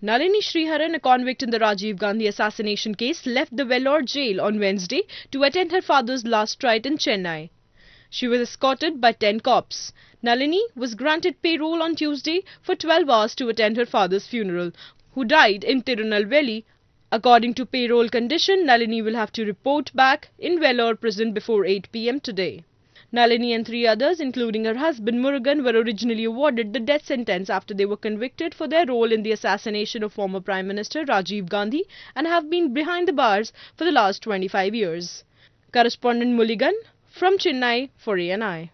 Nalini Sriharan, a convict in the Rajiv Gandhi assassination case, left the Vellore jail on Wednesday to attend her father's last rites in Chennai. She was escorted by 10 cops. Nalini was granted payroll on Tuesday for 12 hours to attend her father's funeral, who died in Tirunelveli. According to payroll condition, Nalini will have to report back in Vellore prison before 8 pm today. Nalini and three others, including her husband Murugan, were originally awarded the death sentence after they were convicted for their role in the assassination of former Prime Minister Rajiv Gandhi and have been behind the bars for the last 25 years. Correspondent Mulligan from Chennai for ANI.